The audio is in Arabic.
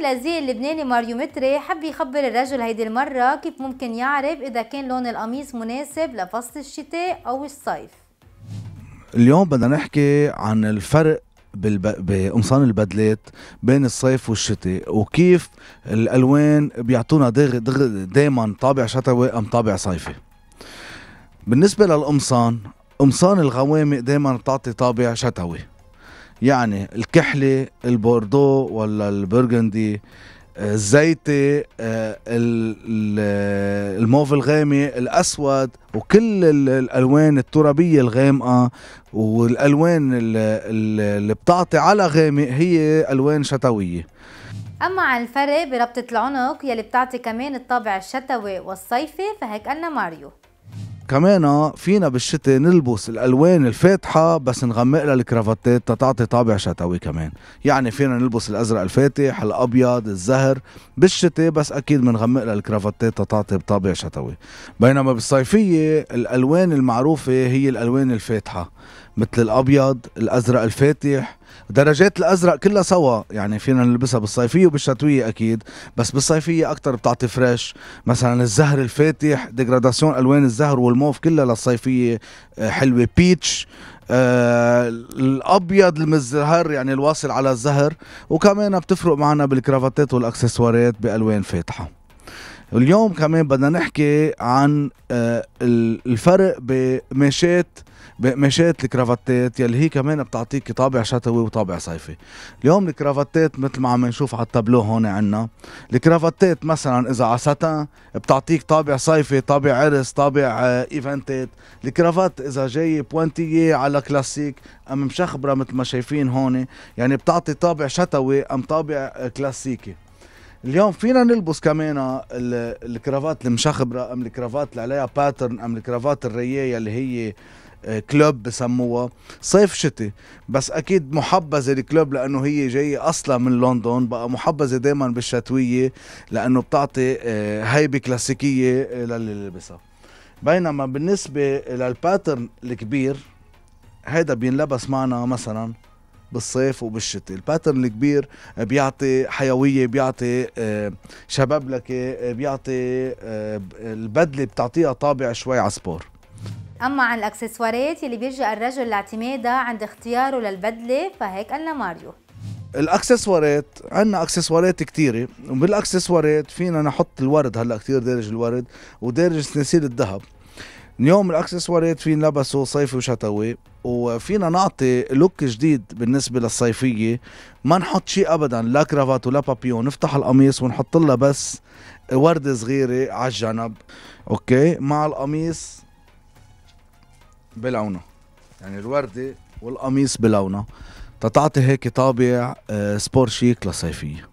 الازياء اللبناني ماريو متري حب يخبر الرجل هيدي المرة كيف ممكن يعرف اذا كان لون القميص مناسب لفصل الشتاء او الصيف اليوم بدنا نحكي عن الفرق بالب... بقمصان البدلات بين الصيف والشتاء وكيف الالوان بيعطونا دغ... دغ... دايما طابع شتوي ام طابع صيفي بالنسبه للقمصان قمصان الغوامق دايما بتعطي طابع شتوي يعني الكحلة البوردو ولا البرغندي آه، الزيتي آه، الموف الغامق الأسود وكل الألوان الترابية الغامقة والألوان اللي بتعطي على غامق هي ألوان شتوية أما عن الفرق بربطة العنق يلي بتعطي كمان الطابع الشتوي والصيفي فهيك أنا ماريو كمان فينا بالشتاء نلبس الالوان الفاتحه بس نغمق لها الكرافتات تعطي طابع شتوي كمان يعني فينا نلبس الازرق الفاتح الابيض الزهر بالشتاء بس اكيد بنغمق لها الكرافتات تعطي طابع شتوي بينما بالصيفيه الالوان المعروفه هي الالوان الفاتحه مثل الابيض الازرق الفاتح درجات الازرق كلها سوا يعني فينا نلبسها بالصيفيه وبالشتويه اكيد بس بالصيفيه اكثر بتعطي فريش مثلا الزهر الفاتح ديجراداسيون الوان الزهر والموف كلها للصيفيه آه، حلوه بيتش آه الابيض المزهر يعني الواصل على الزهر وكمان بتفرق معنا بالكرافاتات والاكسسوارات بالوان فاتحه اليوم كمان بدنا نحكي عن آه، الفرق بمشات بقماشات الكرافتات يلي هي كمان بتعطيك طابع شتوي وطابع صيفي اليوم الكرافتات مثل ما عم نشوف على التابلو هون عنا الكرافتات مثلا اذا على ساتان بتعطيك طابع صيفي طابع عرس طابع آه، ايفنتات الكرافات اذا جاي بوانتيه على كلاسيك ام مشخبره مثل ما شايفين هون يعني بتعطي طابع شتوي ام طابع آه، كلاسيكي اليوم فينا نلبس كمان الكرافات المشخبره ام الكرافات اللي عليها باترن ام الكرافات الريايه اللي هي كلوب آه، بسموها صيف شتي بس اكيد محبذه الكلوب لانه هي جايه اصلا من لندن بقى محبذه دائما بالشتويه لانه بتعطي هيبه آه، كلاسيكيه للي لبسها بينما بالنسبه للباترن الكبير هيدا بينلبس معنا مثلا بالصيف وبالشتاء الباترن الكبير بيعطي حيوية بيعطي آه، شباب لك آه، بيعطي آه، البدلة بتعطيها طابع شوي على سبور أما عن الأكسسوارات يلي بيرجع الرجل لاعتمادها عند اختياره للبدلة فهيك قالنا ماريو الاكسسوارات عندنا اكسسوارات كثيره وبالاكسسوارات فينا نحط الورد هلا كثير دارج الورد ودارج سنسيل الذهب اليوم الاكسسوارات فينا نلبسه صيفي وشتوي وفينا نعطي لوك جديد بالنسبه للصيفيه ما نحط شيء ابدا لا كرافات ولا بابيون نفتح القميص ونحط لها بس ورده صغيره على الجنب اوكي مع القميص بلونه يعني الورده والقميص بلونه تتعطي هيك طابع سبور آه، شيك للصيفيه